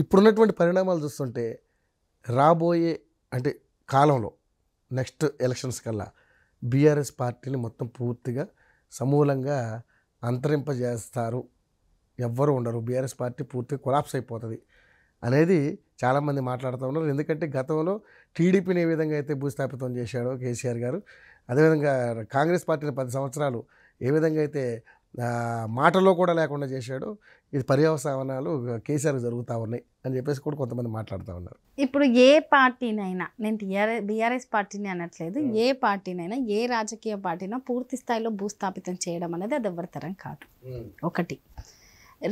ఇప్పుడున్నటువంటి పరిణామాలు చూస్తుంటే రాబోయే అంటే కాలంలో నెక్స్ట్ ఎలక్షన్స్ కల్లా బీఆర్ఎస్ పార్టీని మొత్తం పూర్తిగా సమూలంగా అంతరింపజేస్తారు ఎవ్వరు ఉండరు బీఆర్ఎస్ పార్టీ పూర్తిగా కొలాప్స్ అయిపోతుంది అనేది చాలామంది మాట్లాడుతూ ఉన్నారు ఎందుకంటే గతంలో టీడీపీని ఏ విధంగా అయితే భూస్థాపితం చేశాడో కేసీఆర్ గారు అదేవిధంగా కాంగ్రెస్ పార్టీని పది సంవత్సరాలు ఏ విధంగా అయితే మాటలో కూడా లేకుండా చేశాడు ఇది పర్యవసానాలు కేసీఆర్ జరుగుతూ ఉన్నాయి అని చెప్పేసి కూడా కొంతమంది మాట్లాడుతూ ఉన్నారు ఇప్పుడు ఏ పార్టీనైనా నేను టీఆర్ఎస్ బీఆర్ఎస్ పార్టీని అనట్లేదు ఏ పార్టీనైనా ఏ రాజకీయ పార్టీనా పూర్తి స్థాయిలో భూస్థాపితం చేయడం అనేది అది ఎవరితరం కాదు ఒకటి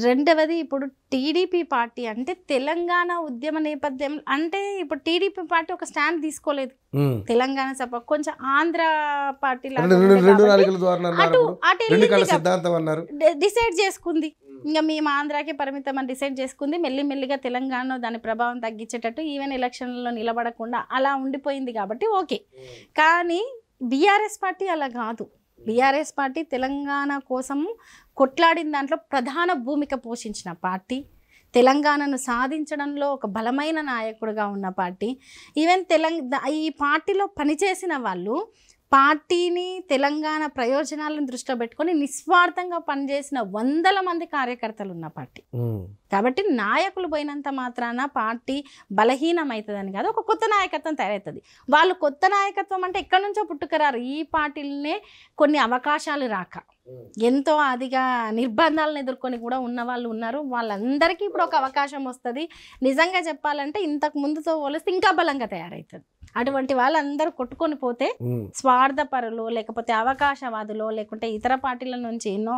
రెండవది ఇప్పుడు టీడీపీ పార్టీ అంటే తెలంగాణ ఉద్యమ నేపథ్యం అంటే ఇప్పుడు టీడీపీ పార్టీ ఒక స్టాండ్ తీసుకోలేదు తెలంగాణ సభ కొంచెం ఆంధ్ర పార్టీ డిసైడ్ చేసుకుంది ఇంకా మేము ఆంధ్రాకి పరిమితం అని డిసైడ్ చేసుకుంది మెల్లి మెల్లిగా తెలంగాణలో దాని ప్రభావం తగ్గించేటట్టు ఈవెన్ ఎలక్షన్లో నిలబడకుండా అలా ఉండిపోయింది కాబట్టి ఓకే కానీ బీఆర్ఎస్ పార్టీ అలా కాదు బీఆర్ఎస్ పార్టీ తెలంగాణ కోసం కొట్లాడిన దాంట్లో ప్రధాన భూమిక పోషించిన పార్టీ తెలంగాణను సాధించడంలో ఒక బలమైన నాయకుడిగా ఉన్న పార్టీ ఈవెన్ తెలంగా ఈ పార్టీలో పనిచేసిన వాళ్ళు పార్టీని తెలంగాణ ప్రయోజనాలను దృష్టిలో పెట్టుకొని నిస్వార్థంగా పనిచేసిన వందల మంది కార్యకర్తలు ఉన్న పార్టీ కాబట్టి నాయకులు పోయినంత మాత్రాన పార్టీ బలహీనమవుతుందని కాదు ఒక కొత్త నాయకత్వం తయారవుతుంది వాళ్ళు కొత్త నాయకత్వం అంటే ఎక్కడి నుంచో పుట్టుకరారు ఈ పార్టీలనే కొన్ని అవకాశాలు రాక ఎంతో అదిగా నిర్బంధాలను ఎదుర్కొని కూడా ఉన్న వాళ్ళు ఉన్నారు వాళ్ళందరికీ ఇప్పుడు ఒక అవకాశం వస్తుంది నిజంగా చెప్పాలంటే ఇంతకు ముందుతో పోలిస్తే ఇంకా బలంగా తయారవుతుంది అటువంటి వాళ్ళందరూ కొట్టుకొని పోతే స్వార్థపరులు లేకపోతే అవకాశవాదులు లేకుంటే ఇతర పార్టీల నుంచి ఎన్నో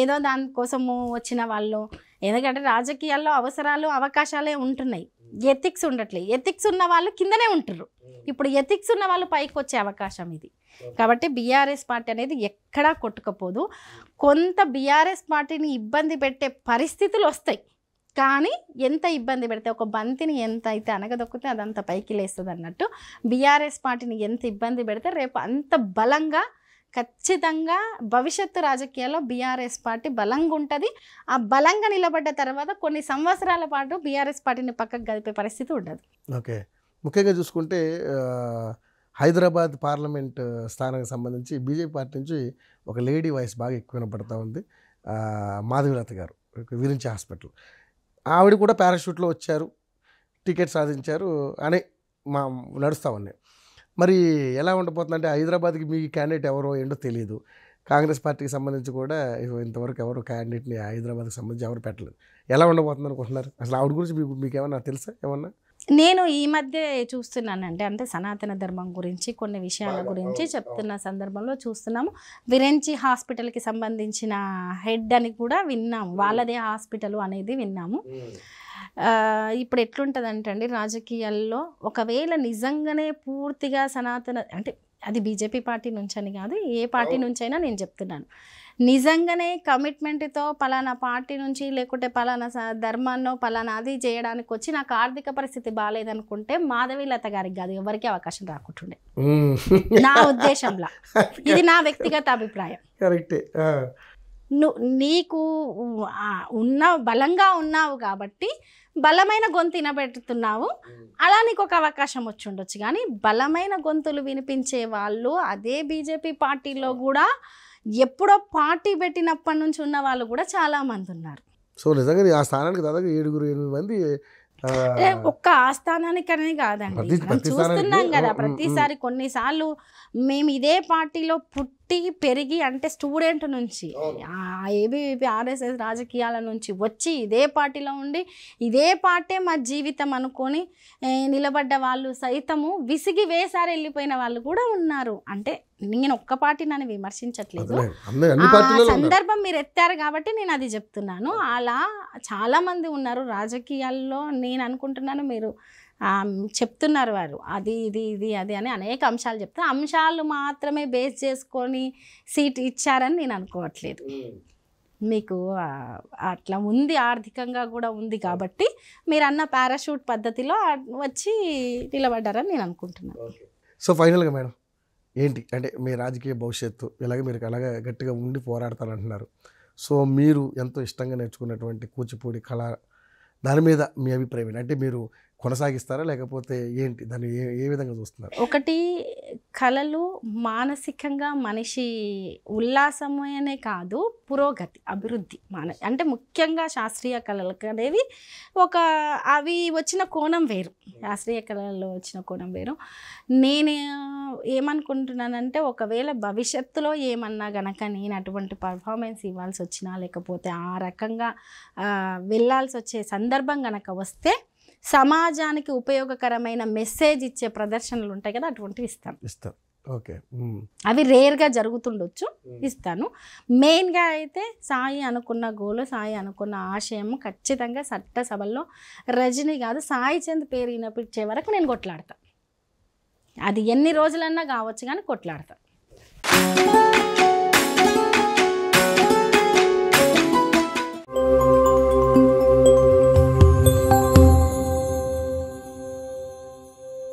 ఏదో దానికోసము వచ్చిన వాళ్ళు ఎందుకంటే రాజకీయాల్లో అవసరాలు అవకాశాలే ఉంటున్నాయి ఎథిక్స్ ఉండట్లేదు ఎథిక్స్ ఉన్న వాళ్ళు కిందనే ఉంటారు ఇప్పుడు ఎథిక్స్ ఉన్న వాళ్ళు పైకి వచ్చే అవకాశం ఇది కాబట్టి బీఆర్ఎస్ పార్టీ అనేది ఎక్కడా కొట్టుకపోదు కొంత బీఆర్ఎస్ పార్టీని ఇబ్బంది పెట్టే పరిస్థితులు వస్తాయి కానీ ఎంత ఇబ్బంది పెడితే ఒక బంతిని ఎంత అయితే అనగదొక్కితే అదంత పైకి లేస్తుంది అన్నట్టు బీఆర్ఎస్ పార్టీని ఎంత ఇబ్బంది పెడితే రేపు అంత బలంగా ఖచ్చితంగా భవిష్యత్తు రాజకీయాల్లో బీఆర్ఎస్ పార్టీ బలంగా ఉంటుంది ఆ బలంగా నిలబడ్డ తర్వాత కొన్ని సంవత్సరాల పాటు బీఆర్ఎస్ పార్టీని పక్కకు గదిపే పరిస్థితి ఉండదు ఓకే ముఖ్యంగా చూసుకుంటే హైదరాబాద్ పార్లమెంట్ స్థానానికి సంబంధించి బీజేపీ పార్టీ నుంచి ఒక లేడీ వాయిస్ బాగా ఎక్కువ వినపడతా ఉంది మాధవీలత గారు విరించి హాస్పిటల్ ఆవిడ కూడా పారాషూట్లో వచ్చారు టికెట్ సాధించారు అని మా నడుస్తా ఉన్నాయి మరి ఎలా ఉండబోతుందంటే హైదరాబాద్కి మీ క్యాండిడేట్ ఎవరో ఏంటో తెలియదు కాంగ్రెస్ పార్టీకి సంబంధించి కూడా ఇంతవరకు ఎవరు క్యాండిడేట్ని హైదరాబాద్కి సంబంధించి ఎవరు పెట్టలేదు ఎలా ఉండబోతుంది అనుకుంటున్నారు అసలు ఆవిడ గురించి మీకు మీకు ఏమన్నా తెలుసా ఏమన్నా నేను ఈ మధ్య చూస్తున్నాను అంటే సనాతన ధర్మం గురించి కొన్ని విషయాల గురించి చెప్తున్న సందర్భంలో చూస్తున్నాము విరెంచి హాస్పిటల్కి సంబంధించిన హెడ్ అని కూడా విన్నాము వాళ్ళదే హాస్పిటల్ అనేది విన్నాము ఇప్పుడు ఎట్లుంటుందంటండి రాజకీయాల్లో ఒకవేళ నిజంగానే పూర్తిగా సనాతన అంటే అది బీజేపీ పార్టీ నుంచి అని కాదు ఏ పార్టీ నుంచైనా నేను చెప్తున్నాను నిజంగానే కమిట్మెంట్తో పలానా పార్టీ నుంచి లేకుంటే పలానా ధర్మాన్నో పలానా అది చేయడానికి వచ్చి నాకు ఆర్థిక పరిస్థితి బాగాలేదనుకుంటే మాధవి లత గారికి కాదు ఎవరికి అవకాశం రాకుంటుండే నా ఉద్దేశంలో ఇది నా వ్యక్తిగత అభిప్రాయం కరెక్టే నీకు ఉన్న బలంగా ఉన్నావు కాబట్టి బలమైన గొంతు వినబెడుతున్నావు అలా నీకు ఒక అవకాశం వచ్చి ఉండొచ్చు కానీ బలమైన గొంతులు వినిపించే వాళ్ళు అదే బీజేపీ పార్టీలో కూడా ఎప్పుడో పార్టీ పెట్టినప్పటి నుంచి ఉన్న వాళ్ళు కూడా చాలా మంది ఉన్నారు సో నిజంగా ఆ స్థానానికి దాదాపు ఏడుగురు ఎనిమిది మంది ఒక్క ఆస్థానానికనే కాదండి మనం చూస్తున్నాం కదా ప్రతిసారి కొన్నిసార్లు మేము ఇదే పార్టీలో పుట్టి పుట్టి పెరిగి అంటే స్టూడెంట్ నుంచి ఏబీవీపీ ఆర్ఎస్ఎస్ రాజకీయాల నుంచి వచ్చి ఇదే పార్టీలో ఉండి ఇదే పార్టీ మా జీవితం అనుకొని నిలబడ్డ వాళ్ళు సైతము విసిగి వేసారి వెళ్ళిపోయిన వాళ్ళు కూడా ఉన్నారు అంటే నేను ఒక్క పార్టీ నన్ను విమర్శించట్లేదు సందర్భం మీరు ఎత్తారు కాబట్టి నేను అది చెప్తున్నాను అలా చాలామంది ఉన్నారు రాజకీయాల్లో నేను అనుకుంటున్నాను మీరు చెప్తున్నారు వారు అది ఇది ఇది అది అని అనేక అంశాలు చెప్తారు అంశాలు మాత్రమే బేస్ చేసుకొని సీట్ ఇచ్చారని నేను అనుకోవట్లేదు మీకు అట్లా ఉంది ఆర్థికంగా కూడా ఉంది కాబట్టి మీరు అన్న పారాషూట్ పద్ధతిలో వచ్చి నిలబడ్డారని నేను అనుకుంటున్నాను సో ఫైనల్గా మేడం ఏంటి అంటే మీ రాజకీయ భవిష్యత్తు ఇలాగే మీరు అలాగే గట్టిగా ఉండి అంటున్నారు సో మీరు ఎంతో ఇష్టంగా నేర్చుకున్నటువంటి కూచిపూడి కళ దాని మీద మీ అభిప్రాయం అంటే మీరు కొనసాగిస్తారా లేకపోతే ఏంటి దాన్ని ఏ ఏ విధంగా చూస్తున్నారు ఒకటి కళలు మానసికంగా మనిషి ఉల్లాసమనే కాదు పురోగతి అభివృద్ధి మాన అంటే ముఖ్యంగా శాస్త్రీయ కళలకు అనేది ఒక అవి వచ్చిన కోణం వేరు శాస్త్రీయ కళల్లో వచ్చిన కోణం వేరు నేను ఏమనుకుంటున్నానంటే ఒకవేళ భవిష్యత్తులో ఏమన్నా గనక నేను అటువంటి పర్ఫార్మెన్స్ ఇవ్వాల్సి వచ్చినా లేకపోతే ఆ రకంగా వెళ్ళాల్సి వచ్చే సందర్భం గనక వస్తే సమాజానికి ఉపయోగకరమైన మెసేజ్ ఇచ్చే ప్రదర్శనలు ఉంటాయి కదా అటువంటివి ఇస్తాను ఇస్తాను ఓకే అవి రేర్గా జరుగుతుండొచ్చు ఇస్తాను మెయిన్గా అయితే సాయి అనుకున్న గోలు సాయి అనుకున్న ఆశయము ఖచ్చితంగా చట్టసభల్లో రజనీ కాదు సాయి చంద్ పేరు వినిపించే వరకు నేను కొట్లాడతాను అది ఎన్ని రోజులన్నా కావచ్చు కానీ కొట్లాడతాను